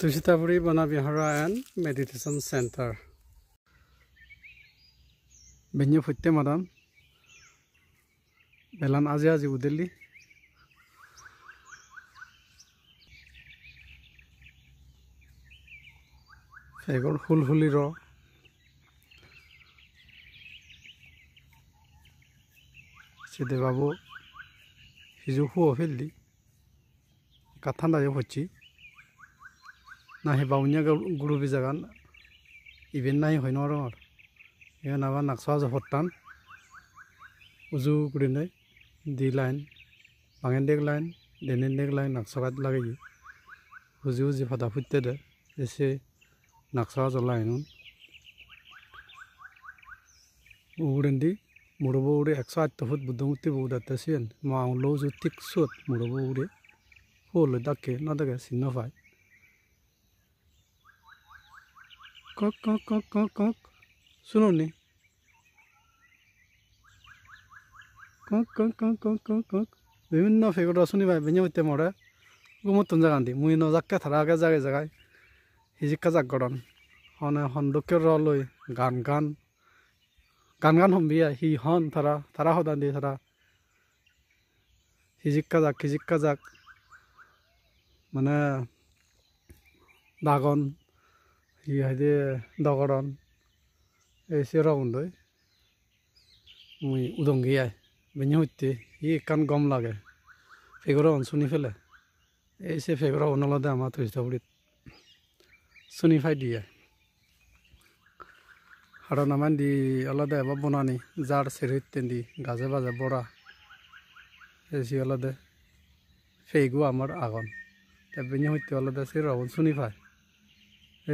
তুলচিতাপুৰী বনবিহাৰ and meditation centre বেঞ্জ সত্য মাদাম বেলান আজি আজি উদেলি ফুল ফুলি ৰ সিদ্ধেবাবু সিজু শু অফিল দি কাঠান দাজে ফচি না সেই বামুণীয়া গুৰু বি জেগা ইভেন নাই হয় নৰ নাবা নাকচোৱা যে সত্তান উজু কৰি নাই দি লাইন বাঙেনদেগ লাইন দেনেনদেগ লাইন নাকচৰাত লাগে উজু উজি ফাটা ফুটে দে এছে নাকচৰা জ্বলাই হেন উগুৰেন দি মূৰব উৰে একশ আঠ ফুট বুদ্ধমূৰ্তি বহুত আছে মাও লওঁ যু ঠিক চুত মূৰব উৰে ফুল হৈ তাকে নাথাকে চিহ্ন পায় কক কক কক কক কক सुनो ने কক কক কক কক কক কক বিভিন্ন ফেগরা শুনিবাই বেঞ্জে হইতে মরে গুমতন জাগান্দি মুই ন জাক্কা থারা আগে জাগে জাগাই হিজিক্কা জাগ গড়ন হনে হন্দকের র লই গান গান গান গান হম্বিয়া হি হন থারা থারা হদান দিয়ে থারা হিজিক্কা জাগ হিজিক্কা জাগ মানে দাগন ইহঁতে দকৰণ এই চেৰকুণ্ডই মই উদংগীয়াই বেনি সৈতে সি একান গম লাগে ফেগুৰা হন চুনি ফেলে এই চে ফেগুৰা হনলতে আমাৰ থৈষ্ঠপুৰীত চুনি ফাই দিয়ে সাধন আমান দি অলপতে এবাৰ বনানি যাৰ চেৰিত্য দি গাজে বাজে বৰা এই চি অলপতে ফেগু আমাৰ আগন তাৰ বিনি সৈতে অলপতে চিৰ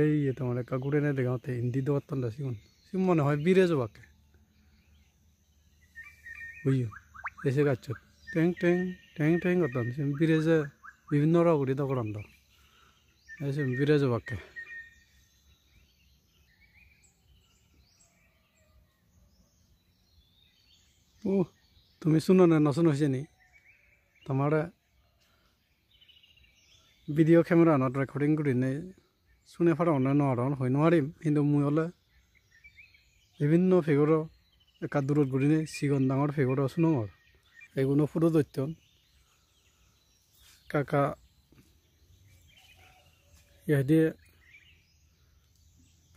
এই তোমালে কাকুরে নাই দেখাওতে হিন্দি তো পারতাম না শিখুন হয় বীরে যাবাকে বুঝিও এসে গাছ টেং টেং টেং টেং করতাম সে বীরে যে বিভিন্ন রা ঘুরি তো করান এসে বীরে যাবাকে ও তুমি শুনো না নশুন হয়েছে নি তোমার ভিডিও ক্যামেরা নট রেকর্ডিং করে নেই চুনে ফাৰ অন্যান্য আহৰণ হৈ নোৱাৰিম কিন্তু মই হ'লে বিভিন্ন ফিগৰৰ একা দূৰত ঘূৰি নাই চিকন ডাঙৰ ফিগৰৰ চুনঙৰ এইগুণো ফুৰো তথ্য কাকা ইহঁতি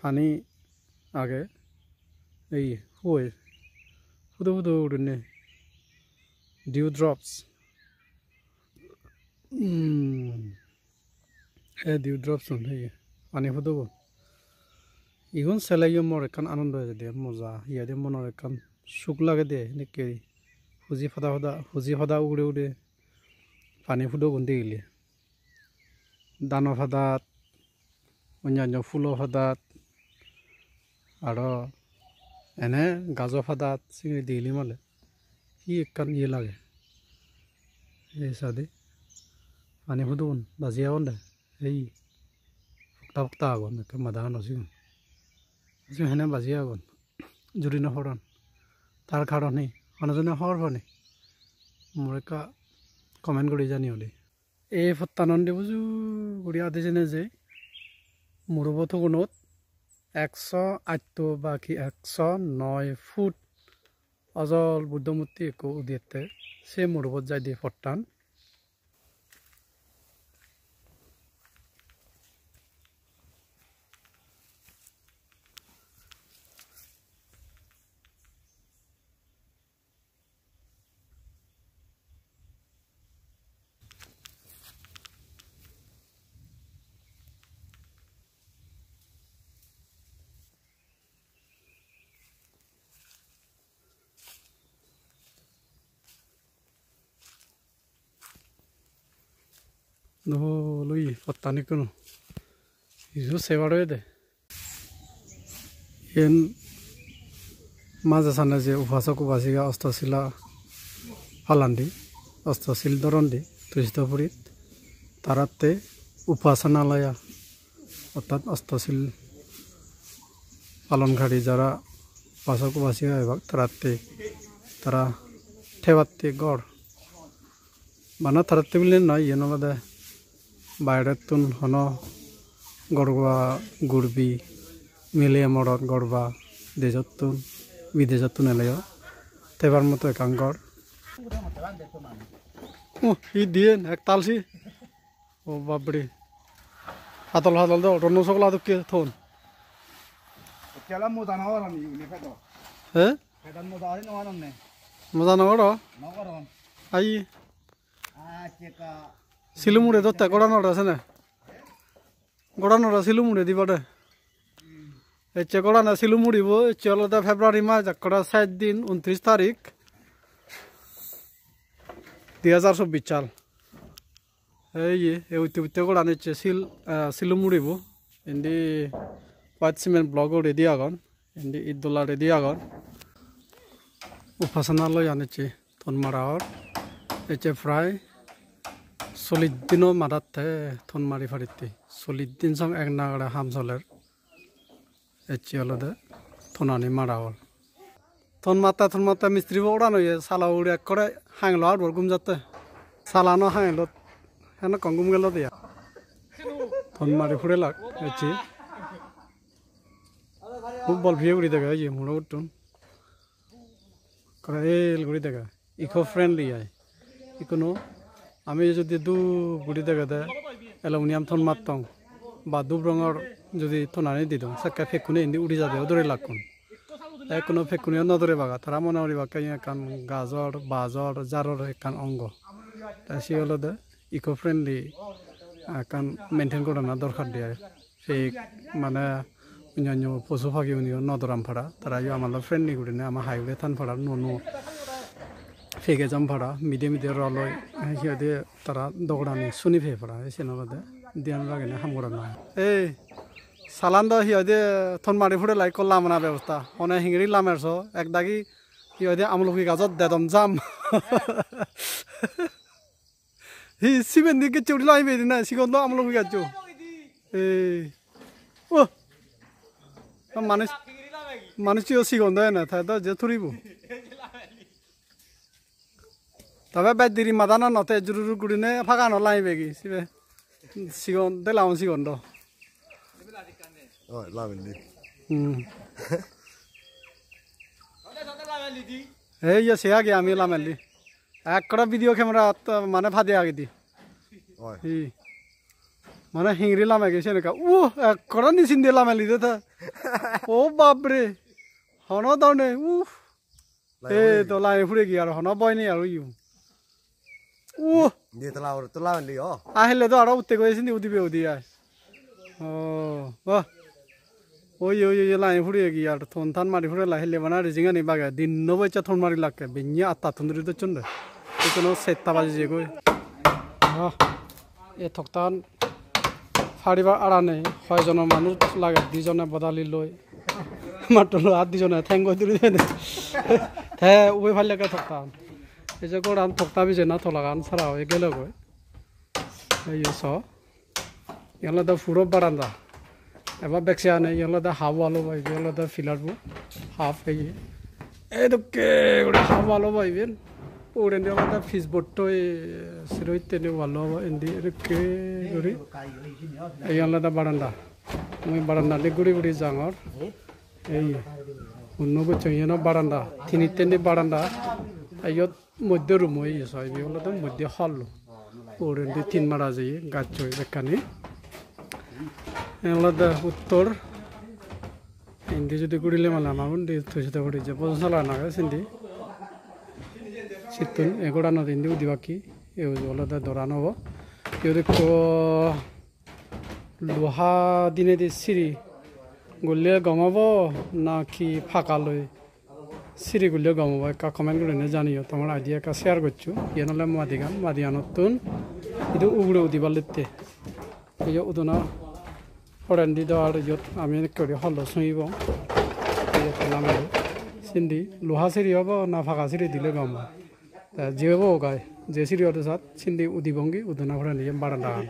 পানী আগে এই হৈ ফুটো ফুটো ঘূৰিনে ডিউ ড্ৰপছ এই ডিউ ড্ৰপছ হ'ল নেকি পানি ফুটব ইগুন সেলাইও মোর একান আনন্দ হয়ে দে মজা ইয়া দিয়ে মনের একান সুখ লাগে দে এনেকে সুজি ফদা ফদা সুজি ফদা উড়ে উড়ে পানী ফুটো গুন্দি গেলি দানৰ ফাদাত অন্যান্য ফুলৰ ফাদাত আৰু এনে গাজৰ ফাদাত চিঙি দিলি মালে সি একান ইয়ে লাগে এই চাদি পানী ফুটো বাজিয়া বন্ধে এই টাপটা আগুন একে মাদা নজিম হেনে বাজি আগুন জুৰি নফৰণ তাৰ কাৰণে মানুহজনে সৰভনে মোৰ একা কমেণ্ট কৰি জানি হ'লে এই ফটানন দিব জোৰ কৰি আদিজনে যে মুৰুবত গুণত একশ আঠ বাকী একশ নয় ফুট অজল বুদ্ধমূৰ্তি একো উদিয়াতে সেই মুৰুবত যায় দিয়ে ফটান No, Luis, botánico no. Y eso se va a ver. Y en más de San Ezio, Ufasoku Vasiga, Ostosila, Alandi, Ostosil Dorondi, Tristopurit, Tarate, Upasanalaya, Otat, Ostosil, Alon Garizara, Pasoku Vasiga, Tarate, Tara, Tevati, Gor. Van a tratar de vivir en la বাইরেতুন হন গড়বা গুড়বি মিলিয়ে মরত গড়বা দেশতুন বিদেশতুন এলেও তেবার মতো একাঙ্কর ও ই দিয়ে এক তালসি ও বাবড়ি হাতল হাতল দে auto নসক লাদক কে থন কেলা মোদা নগর আমি ইউনে ফেদ হে ফেদান মোদা আরে নগর নে মোদা নগর নগর আই আ চেকা শিলুমুড়ে দত্তা গোড়ানোটা আছে না গোড়ানোটা শিলুমুড়ে দিবাটা এচ্ছে গোড়ানা শিলুমুড়িব এচ্ছে আলাদা ফেব্রুয়ারি মাস একটা সাত দিন উনত্রিশ তারিখ দুই হাজার চব্বিশ সাল এই এই উঠতে উঠতে গোড়ান এচ্ছে শিল শিলুমুড়িব ইন্দি হোয়াইট সিমেন্ট ব্লগও রেডি আগন ইন্দি ঈদুল্লা রেডি আগন উপাসনালয় আনেছে তন্মারাওয়ার এচ্ছে প্রায় চল্লিশ দিনও থে থন মারি ফারিতে চল্লিশ দিন সঙ্গ এক হাম হামসলের এচি দে থনানি মারা হল থন মাতা থন মাতা মিস্ত্রি উড়ানো ইয়ে সালা উড়ে এক করে হাঙল আর গুম যাতে সালানো হাঙল হ্যাঁ কম গুম গেল দিয়া থন মারি ফুড়ে লাগ এচি খুব বল ভিয়ে উড়ি দেখা এই মুড়ে উঠুন করে এল ঘুরি দেখা ইকো ফ্রেন্ডলি আয় ইকোনো আমি যদি দু গুড়ি থাকে দে উনি আমি থন মারতাম বা দু রঙর যদি থনানি দিতাম সাক্ষে ফেকুনে এনে উড়ি যাবে ওদরে লাগুন এক কোনো ফেকুনিও নদরে বাগা তারা মনে হলি বা কেন একান গাজর বাজর জারর একান অঙ্গ তাই সে হলো দে ইকো ফ্রেন্ডলি একান মেনটেন করে না দরকার দিয়ে সেই মানে অন্যান্য পশু ফাঁকি উনিও নদরাম ফাড়া তারা আমার ফ্রেন্ডলি করে না আমার হাইওয়ে থান ফাড়া নো ফেকে যাম ভাড়া মিডিয়ে মিডিয়ে ৰ লৈ সিহঁতে তাৰা দগৰাণী চুনি ফে ভাড়া এই চিনেমাতে দিয়ান লাগে না সামগ্ৰ নহয় এই চালান দিয় সিহঁতে থন মাৰি ফুৰে লাগে কল্লা মনা ব্যৱস্থা সোণে শিঙিৰি লামেৰ চ দাগি সিহঁতে আমলখি গাজত দেদম যাম সি চিমেণ্ট দি কেতিয়া উঠিলে আহিব এদিন চিকণ আমলখি গাজো এই অ' মানুহ মানুহ চিগন্ধ এনে ঠাইত যে থৰিব তবে বাই দিরি মাদানা নতে জুরুরু গুড়িনে ফাঁকা নলাই বেগি সিবে সিগন দে লাউন সিগন দ এই ইয়ে সে আগে আমি লামেলি এক কটা ভিডিও ক্যামেরা মানে ফাঁদে আগে দি মানে হিংরি লামে গেছে এনেকা ও এক কটা নিচিন দিয়ে লামেলি দে ও বাপরে হন দাও নে উফ এ তো লাই ফুড়ে গিয়ে আর হন বয় নেই আর ইউ ও আহিলে তো আৰু উঠে গৈ আছে ফুৰি গি আৰু মানে আৰু জিঙা নি থন মাৰি লাগে বিঞ্জি আটা থন্দুৰি দচোন বাজি গৈ এ থকান ফাৰিবা আৰা নাই ছয়জনৰ মানুহ লাগে দুজনে বদালি লৈ মাত্ৰ আঠ দুজনে ঠেং গৈ তুলি ভাল লাগে থকান এই যে গড়ান থকা বিজে না থলাগান সারা হয়ে গেল গে এই সলাদ ফুরব বারান্দা এবার বেকসে আনে ইহলাদ হাফ আলো পাইবি ইহলাদ ফিলার বু হাফ এই এই দোকে হাফ আলো পাইবেন পড়ে নিয়ে আলাদা ফিস বোর্ড তো সির তেনে ভালো হবে এনদি এরকে ঘুরি এই আলাদা বারান্দা আমি বারান্দা নিয়ে ঘুরি ঘুরি জাঙর এই অন্য বছর ইয়ে বারান্দা তিনি তিনটে বারান্দা ইয়াত মধ্যে ৰুম হৈ আছোঁ আহিবি অলপতে মধ্যে খালোঁ পৰিণতি তিন মাৰ আজি গাত জয় সেইকাৰণে এলাদা উত্তৰ সিন্ধি যদি কৰিলে মানে আমাৰ থৈ চিতা কৰি যাব চলা নাই সিন্ধি চিতন এগৰা নদী সিন্ধি সুধিবা কি এই অলপতে দৰা নহ'ব সিহঁতে ক লোহা দিনেদি চিৰি গলিয়ে গমাব না কি ফাঁকা লৈ চিৰিগুলিও গম হ'ব একা কমেণ্ট কৰি নে জানিও তোমাৰ আজি একা শ্বেয়াৰ কৰিছোঁ ইয়ে নহ'লে মাদি গান মাদি আনত তোন এইটো উগুৰে উদিব লিপতে এই উদনা ফৰেন দি দিয়াৰ য'ত আমি কৰি শল চুঁহিব চিন্দি লোহা চিৰি হ'ব না ফাকা চিৰি দিলে গম হ'ব যি হ'ব গাই যে চিৰি হওঁতে চাত চিন্দি উদি ভংগী উদনা ফৰেন দিম বাৰান্দাখন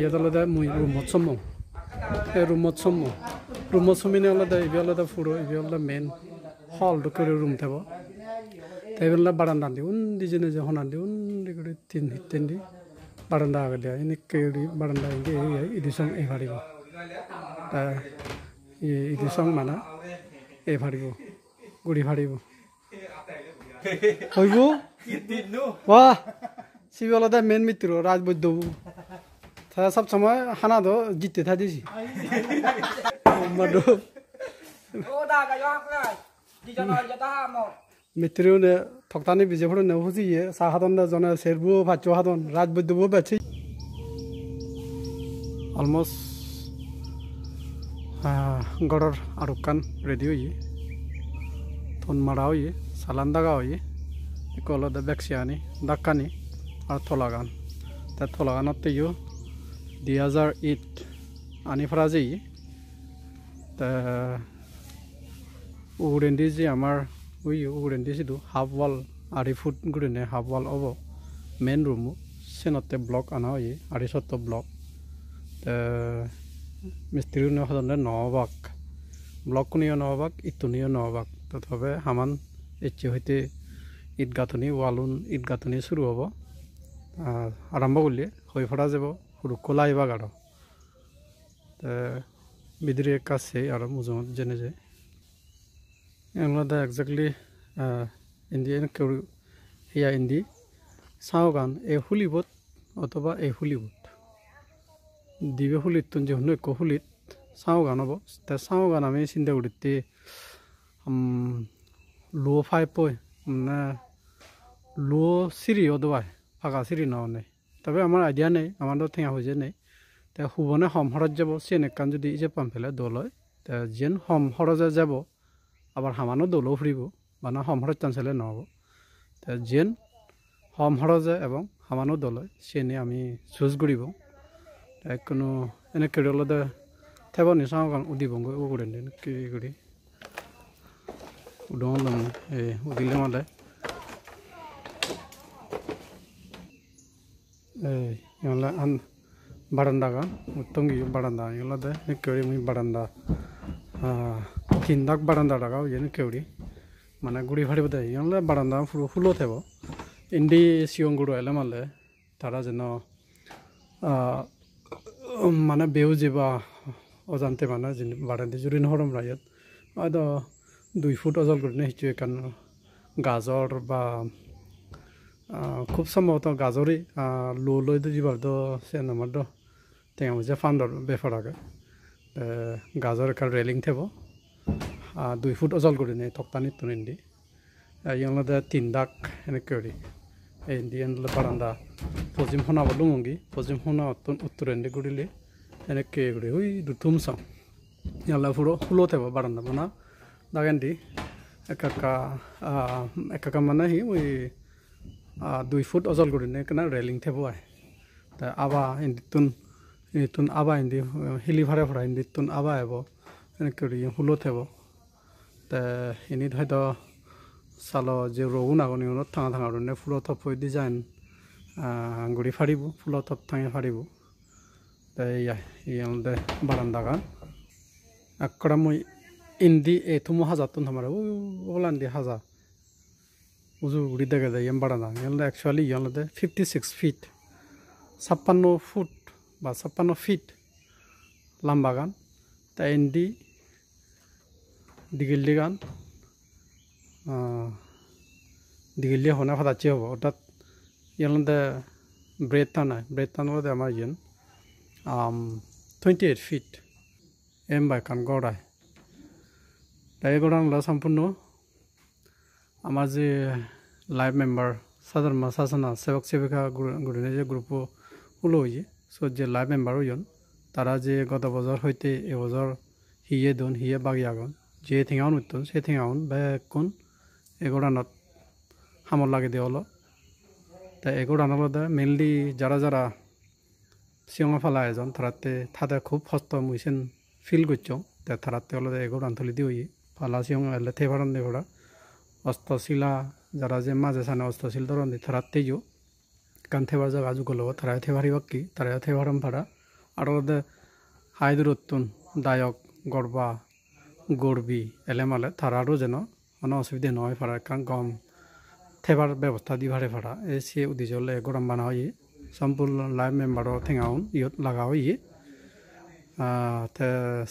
ইয়াতে মই ৰুমত চম্ম সেই ৰুমত চম্ম ৰুমত চমিনে অলপ এইবাৰ অলপ ফুৰো এইবাৰ অলপ মেইন 홀도 그래 룸 대보 대별라 바란다는데 운디지네 이제 혼한데 운디 그래 틴 히텐디 바란다 하글이야 이니까 우리 바란다 이게 이디성 에바리고 아, 이 이디성 많아 에바리고 구리 바리고 어이구 와 집에 올라다 맨 밑으로 라즈보드 다 섭somewhere 하나 더 짓듯 하듯이 엄마도 오다가 요학교 মিত্ৰীও নে থকানি বিজেপুৰ নেওচি চাহাদন জনে চেৰবু ৰাজ ৰাজবৈদ্যবো বেছি অলমষ্ট গড়ৰ আৰুকান ৰেডি হৈ থন মাৰা হৈ চালান দাগা হৈ আনি বেক্সিয়ানি দাকানি আৰু থলাগান তাত থলাগানত দুই হাজাৰ এইট আনিফৰা যে ওগুৰেণ্টি যে আমাৰ ওই যিটো হাফ ৱাল আঢ়ি ফুট গুৰেণ্টি হাফ ৱাল হ'ব মেইন ৰুমো চেনতে ব্লক অনা হয় আঢ়ি চত্ব ব্লক মিস্ত্ৰী সাধাৰণতে নহবাক ব্লকখনিও নহবাক ইটনিও নহবাক তথাপি সামান এতিয়া সৈতে ইট গাঁথনি ৱালোন ঈদ গাঁথনি চুৰু হ'ব আৰম্ভ কৰিলে হৈ ফৰা যাব সুৰক্ষলা আহিব আৰু বিদ্ৰী কাছে আৰু মোজত যেনে যে এলাদা একজেক্টলি ইন্দি এয়া ইন্দি চাওঁ গান এ হুলিবত অথবা এ হুলিবত দিবে হুলিত তুঞ্জি শুনো এক হুলিত চাওঁ গান হ'ব তাৰ চাওঁ গান আমি চিন্তাগুৰিতে লো ফাই পই মানে লু চিৰি অদোৱাই ফাগা চিৰি নহয় তবে আমাৰ আইডিয়া নাই আমাৰ ঠেঙা হৈ যায় নাই তে শুভনে সম সৰজ যাব চেনেকান যদি ইজে পাম ফেলে দলয় তে যেন সম সৰজে যাব আমাৰ সামানো দৌলও ফুৰিব মানে সমহৰেৰ চান্স হলে নহব যেন সমহৰ যে এবং হামানো দলে সেনে আমি চুজ কৰিব কোনো এনেকৈ দলতে থেব নিশাং উদিবঙ্গ উগড়েন কী করি এই উদিলে মালে এইলে আন বারান্দা গান উত্তম গিয়ে বারান্দা এগুলো দেয় কেড়ে মুই চিন্তাক বাৰান্দা ৰাখা হৈছে কেউৰী মানে গুড়ি ফাৰিব দে সিহঁতে বাৰান্দা ফুল ফুলত হ'ব ইণ্ডি চিঞৰ গুড় আহিলে মানে তাৰা যেন মানে বেউজী বা অজান্তে মানে যেন বাৰান্দি জুৰি নহৰম ৰাইত আৰু দুই ফুট অজল কৰিলে সেইটো কাৰণ গাজৰ বা খুব সম্ভৱতঃ গাজৰেই লো লৈ দিব নম্বৰ দ টেঙা মজিয়া ফাণ্ডৰ বেফাৰাকে গাজৰ এখন ৰেলিং থব দুই ফুট ওজন কৰি নিয়ে থকতানি তুমিন দি এলাদে তিন ডাক এনেকে করি এই দি এনলে বারান্দা পজিম সোণাব লুমঙ্গি পজিম শোনা উত্তরেন দি ঘুরিলে এনেকে ঘুরি ওই দুধুম চাও ইয়ালা ফুড়ো ফুলো থাকব বারান্দা বনা দাগেন দি একাকা একাকা মানে সি ওই দুই ফুট অজল কৰি নিয়ে কেন রেলিং থাকবো তা আবা ইন্দি তুন ইন্দি তুন আবা ইন্দি হিলি ভাড়ে ভরা ইন্দি আবা এব এনেকে করি হুলো থাকব এনেই হয়তো চালৰ যে ৰৌ নাগনি উন্নত থাঙা থাঙা ধৰণে ফুলৰ থপ হৈ ডিজাইন গুৰি ফাৰিব ফুলৰ থপ থাঙি ফাৰিব বাৰান্দা গান একৰা মই ইন্দি এইটো মই সাজাৰ তোন থামাৰে অলান দি সাজা উজু ঘূৰি দেখে যায় ইয়াম বাৰান্দা ইয়ালে একচুৱেলি ইয়ালতে ফিফটি ছিক্স ফিট ছাপ্পান্ন ফুট বা ছাপ্পান্ন ফিট লাম্বাগান তাই ইন্দি দীঘল দীঘিল্লি গান দীঘিল্লি সোণা ফাটাচি হ'ব অৰ্থাৎ ইয়ালে ব্ৰেড টান নাই ব্ৰেড টান হ'লে আমাৰ যেন টুৱেণ্টি এইট ফিট এম বাই কাণ গড়াই তাই গড়া নহ'লে সম্পূৰ্ণ আমাৰ যে লাইভ মেম্বাৰ চাদাৰ মা চাচানা চেবক চেবিকা গুৰিনে যে গ্ৰুপো ওলো যে চ' যে লাইভ মেম্বাৰো যেন তাৰা যে গত বজাৰ সৈতে এবজাৰ সিয়ে দোন সিয়ে বাগি আগন যে ঠেঙাও মৃত্যু সে ঠেঙাও বেকুণ এগোড়ানত সামর লাগে দিয়ে হলো তা এগোড়ানল মেইনলি যারা যারা চিঙা ফালা এজন তারাতে থাতে খুব সস্ত মুইছেন ফিল করছ তারাতে হলো এগোড়ান থলি দি হইয়ে ফালা চিঙ হলে থে ভরণ দে ভরা অস্তশিলা যারা যে মাঝে সানে অস্তশিল ধরন থারাতেই যো কান থে ভার জায়গা যুগল তারা থে ভারি বাকি তারা দায়ক গড়বা গড়বি এলেমালে তার আরও যেন মানে অসুবিধা নয় ফারা কারণ গম থেবার ব্যবস্থা দিবারে ফারা এ সে উদ্দেশ্যে গরম বানা হয় সম্পূর্ণ লাইফ মেম্বারও থেঙাউন ইয়ত লাগা হয়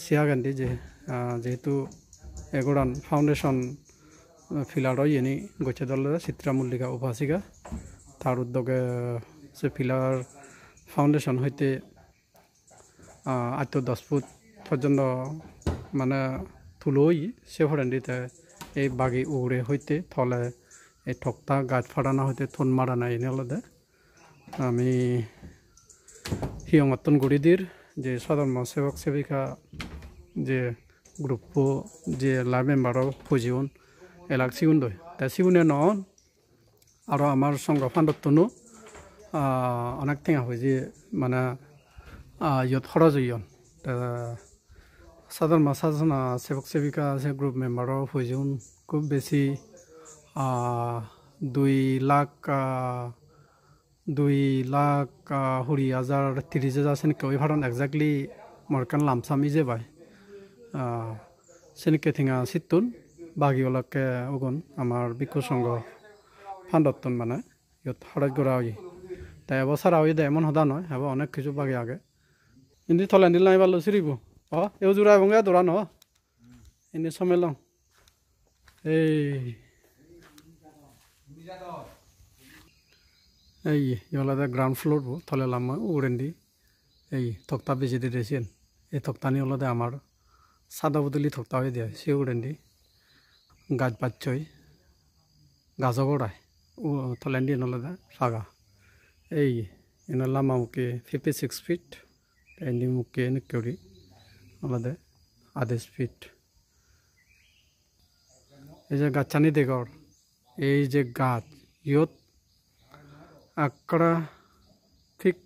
সিয়া গান্ধী যে যেহেতু এগোড়ান ফাউন্ডেশন ফিলারও ইনি গোছে দল চিত্রা মল্লিকা উপাসিকা তার উদ্যোগে সে ফিলার ফাউন্ডেশন হইতে আত্ম দশ ফুট পর্যন্ত মানে তুলোই সে ফৰেন্ডিতে এই বাগি উৰে হইতে থলে এই ঠকতা গাছ ফাড়ানো হইতে থন মারানা এনে লদে আমি হিয়মতন গুড়ি দির যে সাধারণ সেবক সেবিকা যে গ্রুপ যে লাইভ মেম্বার পুজিউন এলাক সিগুন দই তা সিগুনে নন আর আমার সঙ্গ ফান্ডতনু অনেক টেঙা হয়ে যে মানে ইয়ত সরজ ইয়ন তা সাধারণ মাসা জানা সেবক সেবিকা আছে গ্রুপ মেম্বার হয়েছিল খুব বেশি দুই লাখ দুই লাখ কুড়ি হাজার ত্রিশ হাজার সেনকে ওই ভারণ একজাক্টলি মরকান লামসামি যে বাই সেনকে ঠিঙা সিতুন বাকিওলাকে ওগুন আমার বিক্ষু সংঘ ফান্ডতন মানে ইত হরাজ গোড়া হই তাই এবছর আই দে এমন সদা নয় হ্যাঁ অনেক কিছু বাকি আগে ইন্দি থলেন দিল নাই বালো সিরিবো অ এও জোৰা ভঙা দৌৰা নহ এনেই চমে লওঁ এই ইহলাদা গ্ৰাউণ্ড ফ্ল'ৰ থলে লামা উৰেন্দি এই তক্তা বেজি দি দিছিল এই তক্তানি হলাদে আমাৰ সাদা বদলি তক্তা হৈ দিয়া সেই উৰেন্দি গাছ বাচ্চই গাছ গড়ায় ও থলেন্দি এনলাদা ফাগা এই এনার লামা মুখে ফিফটি সিক্স ফিট এন্ডি মুখে নিকি আমাদের আদেশ ফিট এই যে গাছানি দেগর এই যে গাছ ইয়ত আকড়া ঠিক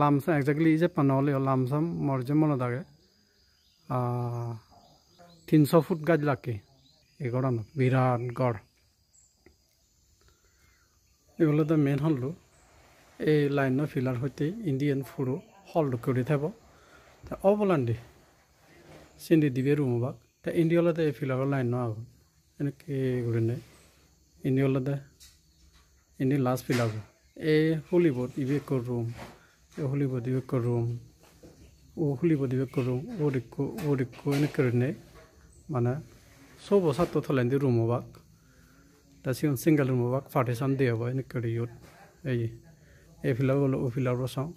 লামসাম একজাক্টলি এই যে পানহলে লামসাম যে মনে থাকে তিনশো ফুট গাছ লাগে এই গড় বিরাট গড় এগুলো তো মেন হল এই লাইন ফিলার হইতে ইন্ডিয়ান ফুড হল করে থাকব অবলান্ডি চিন্তি দিবি আৰু মোবাক তা ইণ্ডিয়ালতে এফিলৰ লাইন নহয় এনেকৈ ঘূৰি নাই ইণ্ডিয়ালতে ইণ্ডিয়া লাষ্ট ফিলাব এই হলিউড ইভেক কৰোঁ এই হলিউড ইভেক কৰোঁ ও হলিউড ইভেক কৰোঁ ও দেখো ও দেখো এনেকৈ ঘূৰি নাই মানে চব ছাত্ৰ থলাইন দিওঁ ৰুমবাক তাৰ চিকুন চিংগেল ৰুমবাক পাৰ্টিশ্যন দি হ'ব এনেকৈ ইউত এই এইফিলাব গ'লোঁ ওফিলাব চাওঁ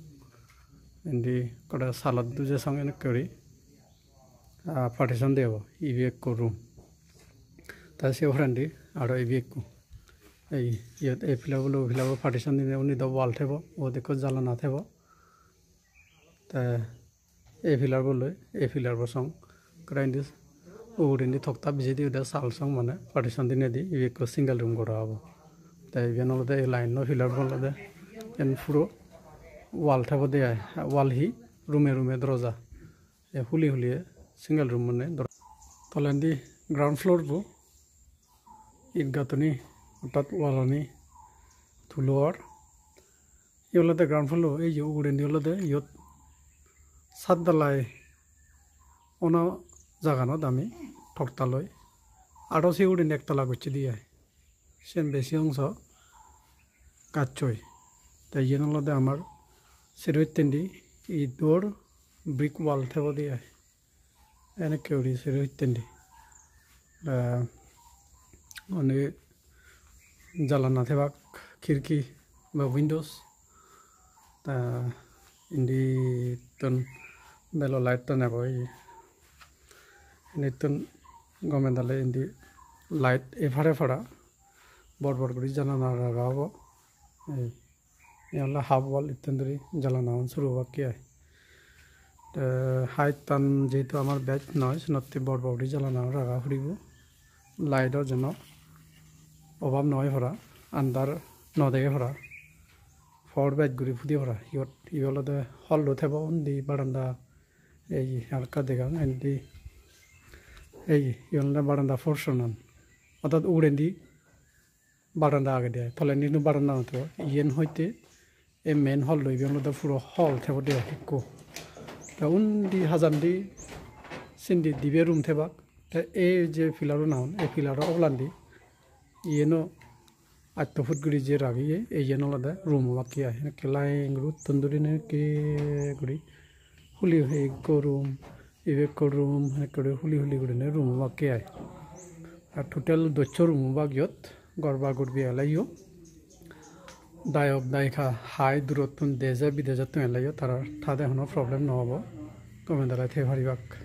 ইহঁতি কটা চালত দুযে চাওঁ এনেকৈ কৰি পাৰ্টিশ্যন দিয়াব ই ভি এক কৰোঁ তাৰ চেওখন দি আৰু ই ভি এক কওঁ এই ইয়াত এইফিলাব ওইফিলাব পাৰ্টিশ্যন দি আপুনি দিব ৱাল থাকিব অধিকত জ্বালা নাথাকিব এই ফিলাৰবোৰ লৈ এই ফিলাৰবোৰ চাওঁ কাৰণ ওগুৰিদি থকতা বিজি দি এতিয়া চাল চাওঁ মানে পাৰ্টিশ্যন দিনে দি ই ভি এক চিংগল ৰুম কৰা হ'ব ইভেন হ'লে এই লাইনৰ ফিলাৰবোৰ ল'লে এন ফুৰো ৱাল থাকিব দিয়া ৱাল সি ৰুমে ৰুমে দৰজা এই হুলি হুলিয়ে सिंगल रूम मोने तले दी ग्राउंड फ्लोर बो ईदगा तो नहीं अर्थात वालानी धूलो और ये वाला तो ग्राउंड फ्लोर ये जो उगड़े नहीं वाला तो यो सात दलाए ओना जगह ना दामी ठोक तलोए आड़ों से उगड़े नेक तला कुछ दिया है शेन बेसियंग सा काचोए तो ये नल्ला तो हमार सिर्फ इतनी ईदोर ब्रिक वाल थे वो दिया है എനിക്കേ ഉള്ളു ഈ സുരോഹിത്തിൻ്റെ ഒന്ന് ജലനാഥ ഖിർക്കി বা উইন্ডোজ তা ইন্দি তন বেলো লাইট তো নেব ইন্দি তন গমে দালে ইন্দি লাইট এফারে ফাড়া বড় বড় করে জানানো এই হাফ বল ইত্যাদি জ্বালানো শুরু হওয়া কি হয় হাইট টান যেহেতু আমাৰ বেট নহয় চিনতে বৰ বৰ জ্বলা নহয় ৰাগা ফুৰিব লাইটৰ যেন অভাৱ নহয় সৰা আণ্ডাৰ নদেহে সৰা ফৰ বেট গুৰি ফুটি সৰা সিহঁত সিহঁতে হল লৈ থব দি বাৰান্দা এই হালকা দেখা এনেদি এই সিহঁতে বাৰান্দা ফৰ চনান অৰ্থাৎ উৰেদি বাৰান্দা আগে দিয়ে ফলে নিদিনো বাৰান্দা নথব ইয়েন সৈতে এই মেইন হল লৈ সিহঁতে ফুৰ হল থব দিয়ে শিকো দি হাজান দি চিন দিবে ৰুম থেবাক এই যে ফিলাৰৰ নাহন এই ফিলাৰৰ অকলান দি ইয়েনো আঠ ফুট গুৰি যে ৰাগি এই যেন অলপ ৰুম বাকী আহে কেলাই গ্ৰুত তন্দুৰীনে কি গুৰি শুলি সেই কৰোঁ ইভেক কৰোঁ সেনেকৈ শুলি হুলি গুৰিনে ৰুম বাকী আহে আৰু টোটেল দক্ষ ৰুম বা গিয়ত গৰবা গুৰ বিয়ালে ইও দায়ক দায়িকা হাই দূরত্ব দেশে বিদেশে তুমি লাগে তার থাকে কোনো প্রবলেম নহব তুমি দ্বারা থে ভাবিবাক